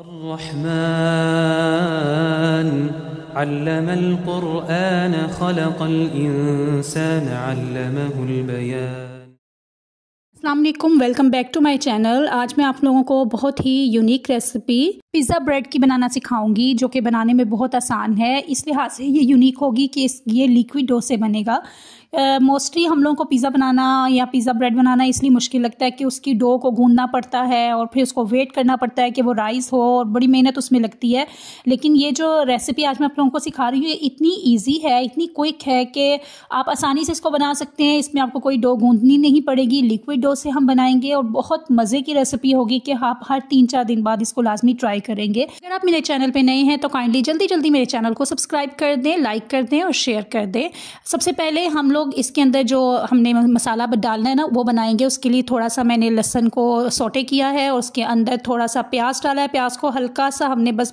الرحمن علم القرآن خلق الإنسان علمه البيان अल्लाम welcome back to my channel आज मैं आप लोगों को बहुत ही यूनिक रेसिपी पिज़्ज़ा ब्रेड की बनाना सिखाऊंगी जो कि बनाने में बहुत आसान है इस लिहाज से ये यूनिक होगी कि इस ये लिक्विड डो से बनेगा मोस्टली हम लोगों को पिज़्ज़ा बनाना या पिज़्ज़ा ब्रेड बनाना इसलिए मुश्किल लगता है कि उसकी डो को गूंदना पड़ता है और फिर उसको वेट करना पड़ता है कि वो राइस हो और बड़ी मेहनत उसमें लगती है लेकिन ये जो रेसिपी आज मैं आप लोगों को सिखा रही हूँ ये इतनी ईजी है इतनी क्विक है कि आप आसानी से इसको बना सकते हैं इसमें आपको कोई डो गूंदनी नहीं पड़ेगी लिक्विड डो से हम बनाएंगे और बहुत मज़े की रेसिपी होगी कि आप हर तीन चार दिन बाद इसको लाजमी ट्राई करेंगे अगर आप मेरे चैनल पर नए हैं तो काइंडली जल्दी जल्दी मेरे चैनल को सब्सक्राइब कर दें लाइक कर दें और शेयर कर दें सबसे पहले हम लोग लोग इसके अंदर जो हमने मसाला डालना है ना वो बनाएंगे उसके लिए थोड़ा सा मैंने लहसन को सोटे किया है और उसके अंदर थोड़ा सा प्याज डाला है प्याज को हल्का सा हमने बस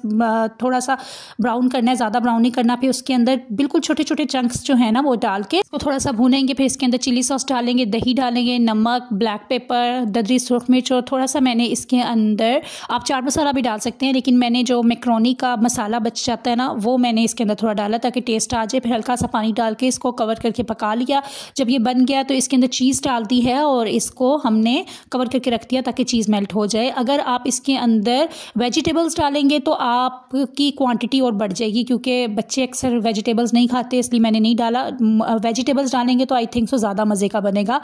थोड़ा सा ब्राउन करना है ज़्यादा ब्राउन नहीं करना फिर उसके अंदर बिल्कुल छोटे छोटे चंक्स जो है ना वो डाल के उसको थोड़ा सा भूनेंगे फिर इसके अंदर चिली सॉस डालेंगे दही डालेंगे नमक ब्लैक पेपर ददरी सुरख मिर्च और थोड़ा सा मैंने इसके अंदर आप चाट मसाला भी डाल सकते हैं लेकिन मैंने जो मेकरोनी का मसाला बच जाता है ना वो मैंने इसके अंदर थोड़ा डाला ताकि टेस्ट आ जाए फिर हल्का सा पानी डाल के इसको कवर करके पका लिया जब ये बन गया तो इसके अंदर चीज़ डाल दी है और इसको हमने कवर करके रख दिया ताकि चीज़ मेल्ट हो जाए अगर आप इसके अंदर वेजिटेबल्स डालेंगे तो आपकी क्वांटिटी और बढ़ जाएगी क्योंकि बच्चे अक्सर वेजिटेबल्स नहीं खाते इसलिए मैंने नहीं डाला वेजिटेबल्स डालेंगे तो आई थिंक सो ज़्यादा मज़े का बनेगा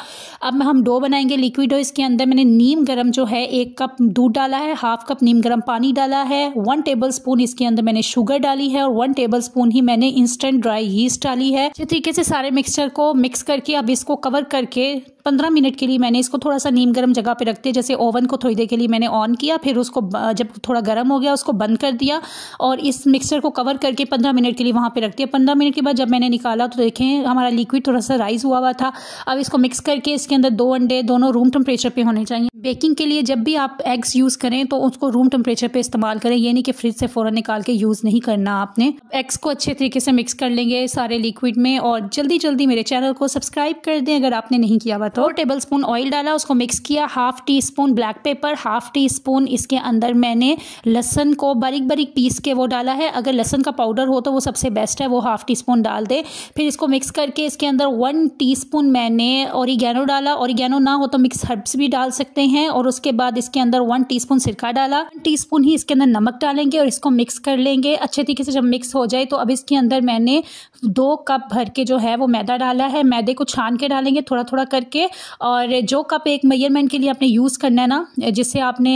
अब हम डो बनाएंगे लिक्विड डो इसके अंदर मैंने नीम गर्म जो है एक कप दूध डाला है हाफ कप नीम गर्म पानी डाला है वन टेबल स्पून इसके अंदर मैंने शुगर डाली है और वन टेबल स्पून ही मैंने इंस्टेंट ड्राई यीस्ट डाली है अच्छे तरीके से सारे मिक्सचर को मिक्स करके अब इसको कवर करके पंद्रह मिनट के लिए मैंने इसको थोड़ा सा नीम गर्म जगह पे रख दिया जैसे ओवन को थोड़ी देर के लिए मैंने ऑन किया फिर उसको जब थोड़ा गर्म हो गया उसको बंद कर दिया और इस मिक्सर को कवर करके पंद्रह मिनट के लिए वहाँ पर रख दिया पंद्रह मिनट के बाद जब मैंने निकाला तो देखें हमारा लिक्विड थोड़ा सा राइज हुआ हुआ था अब इसको मिक्स करके इसके अंदर दो अंडे दोनों रूम टेम्परेचर पर होने चाहिए बेकिंग के लिए जब भी आप एग्स यूज़ करें तो उसको रूम टेम्परेचर पर इस्तेमाल करें ये नहीं कि फ्रिज से फ़ौरन निकाल के यूज़ नहीं करना आपने एग्स को अच्छे तरीके से मिक्स कर लेंगे सारे लिक्विड में और जल्दी जल्दी मेरे चैनल को सब्सक्राइब कर दें अगर आपने नहीं किया हुआ तो फोर टेबल स्पून ऑयल डाला उसको मिक्स किया half teaspoon black pepper half teaspoon इसके अंदर मैंने लहसन को बारीक बारीक पीस के वो डाला है अगर लहसन का पाउडर हो तो वो सबसे बेस्ट है वो हाफ टी स्पून डाल दे फिर इसको मिक्स करके इसके अंदर वन टी स्पून मैंने औरिगैनो डाला औरिगैनो ना हो तो मिक्स हर्ब्स भी डाल सकते हैं और उसके बाद इसके अंदर वन टी स्पून सिरका डाला वन टी स्पून ही इसके अंदर नमक डालेंगे और इसको मिक्स कर लेंगे अच्छे तरीके से जब मिक्स हो जाए तो अब इसके अंदर मैंने दो कप भर के जो है वो मैदा डाला है मैदे को छान के डालेंगे थोड़ा थोड़ा करके और जो कप एक मेजरमेंट के लिए आपने यूज़ करना है ना जिससे आपने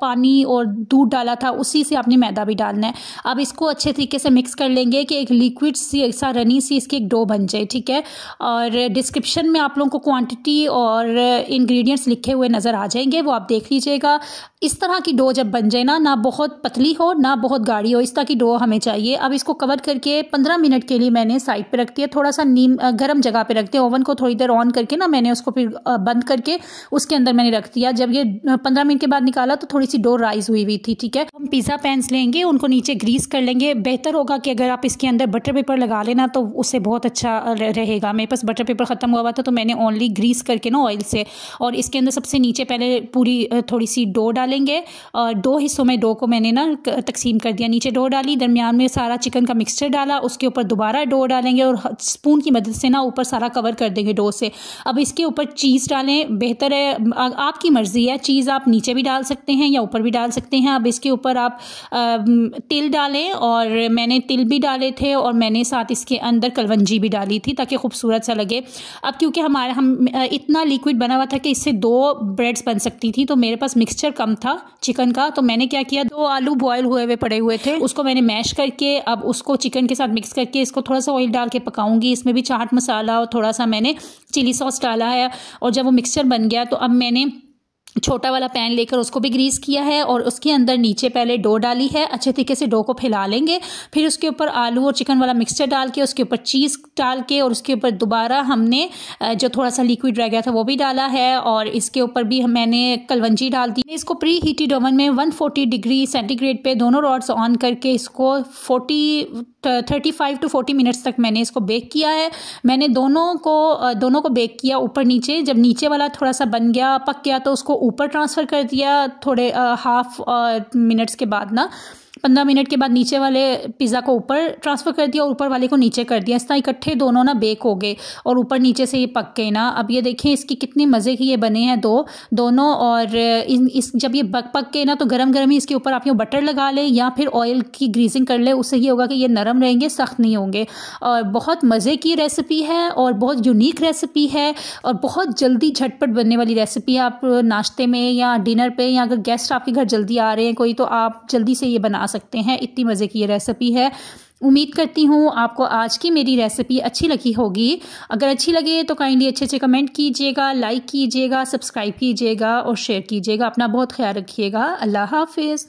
पानी और दूध डाला था उसी से आपने मैदा भी डालना है अब इसको अच्छे तरीके से मिक्स कर लेंगे कि एक लिक्विड सी ऐसा रनी सी इसकी एक डो बन जाए ठीक है और डिस्क्रिप्शन में आप लोगों को क्वान्टिटी और इन्ग्रीडियंट्स लिखे हुए नज़र आ जाएंगे वो आप देख लीजिएगा इस तरह की डो जब बन जाए ना ना बहुत पतली हो ना बहुत गाढ़ी हो इस तरह की डो हमें चाहिए अब इसको कवर करके पंद्रह मिनट के लिए मैंने साइड पे रख दिया थोड़ा सा नीम गर्म जगह पे रख दिया ओवन को थोड़ी देर ऑन करके ना मैंने उसको फिर बंद करके उसके अंदर मैंने रख दिया जब ये पंद्रह मिनट के बाद निकाला तो थोड़ी सी डो राइज हुई हुई थी ठीक है हम पिज़्ज़ा पैंस लेंगे उनको नीचे ग्रीस कर लेंगे बेहतर होगा कि अगर आप इसके अंदर बटर पेपर लगा लेना तो उससे बहुत अच्छा रहेगा मेरे पास बटर पेपर ख़त्म हुआ हुआ था तो मैंने ओनली ग्रीस करके ना ऑयल से और इसके अंदर सबसे नीचे पहले पूरी थोड़ी सी डो डाल डालेंगे और दो हिस्सों में डो को मैंने ना तकसीम कर दिया नीचे डो डाली दरमियान में सारा चिकन का मिक्सचर डाला उसके ऊपर दोबारा डो डालेंगे और स्पून की मदद से ना ऊपर सारा कवर कर देंगे डो से अब इसके ऊपर चीज़ डालें बेहतर है आपकी मर्ज़ी है चीज़ आप नीचे भी डाल सकते हैं या ऊपर भी डाल सकते हैं अब इसके ऊपर आप तिल डालें और मैंने तिल भी डाले थे और मैंने साथ इसके अंदर कलवंजी भी डाली थी ताकि खूबसूरत सा लगे अब क्योंकि हमारे हम इतना लिक्विड बना हुआ था कि इससे दो ब्रेड्स बन सकती थी तो मेरे पास मिक्सचर कम था चिकन का तो मैंने क्या किया दो आलू बॉयल हुए हुए पड़े हुए थे उसको मैंने मैश करके अब उसको चिकन के साथ मिक्स करके इसको थोड़ा सा ऑयल डाल के पकाऊंगी इसमें भी चाट मसाला और थोड़ा सा मैंने चिली सॉस डाला है और जब वो मिक्सचर बन गया तो अब मैंने छोटा वाला पैन लेकर उसको भी ग्रीस किया है और उसके अंदर नीचे पहले डो डाली है अच्छे तरीके से डो को फैला लेंगे फिर उसके ऊपर आलू और चिकन वाला मिक्सचर डाल के उसके ऊपर चीज़ डाल के और उसके ऊपर दोबारा हमने जो थोड़ा सा लिक्विड रह गया था वो भी डाला है और इसके ऊपर भी मैंने कलवंजी डाल दी इसको प्री हीटेड ओवन में वन डिग्री सेंटीग्रेड पर दोनों रॉड्स ऑन करके इसको forty thirty five to forty minutes तक मैंने इसको बेक किया है मैंने दोनों को दोनों को बेक किया ऊपर नीचे जब नीचे वाला थोड़ा सा बन गया पक गया तो उसको ऊपर ट्रांसफ़र कर दिया थोड़े हाफ मिनट्स के बाद ना पंद्रह मिनट के बाद नीचे वाले पिज़्ज़ा को ऊपर ट्रांसफ़र कर दिया और ऊपर वाले को नीचे कर दिया इस तरह इकट्ठे दोनों ना बेक हो गए और ऊपर नीचे से ये पक गए ना अब ये देखें इसकी कितनी मज़े की ये बने हैं दो दोनों और इन इस जब ये पक पक गए ना तो गर्म गर्म ही इसके ऊपर आप यूँ बटर लगा लें या फिर ऑयल की ग्रीसिंग कर लें उससे ये होगा कि ये नरम रहेंगे सख्त नहीं होंगे और बहुत मज़े की रेसिपी है और बहुत यूनिक रेसिपी है और बहुत जल्दी झटपट बनने वाली रेसिपी है आप नाश्ते में या डिनर पर या अगर गेस्ट आपके घर जल्दी आ रहे हैं कोई तो आप जल्दी से ये बना सकते हैं इतनी मज़े की ये रेसिपी है उम्मीद करती हूँ आपको आज की मेरी रेसिपी अच्छी लगी होगी अगर अच्छी लगे तो काइंडली अच्छे अच्छे कमेंट कीजिएगा लाइक कीजिएगा सब्सक्राइब कीजिएगा और शेयर कीजिएगा अपना बहुत ख्याल रखिएगा अल्लाह हाफिज़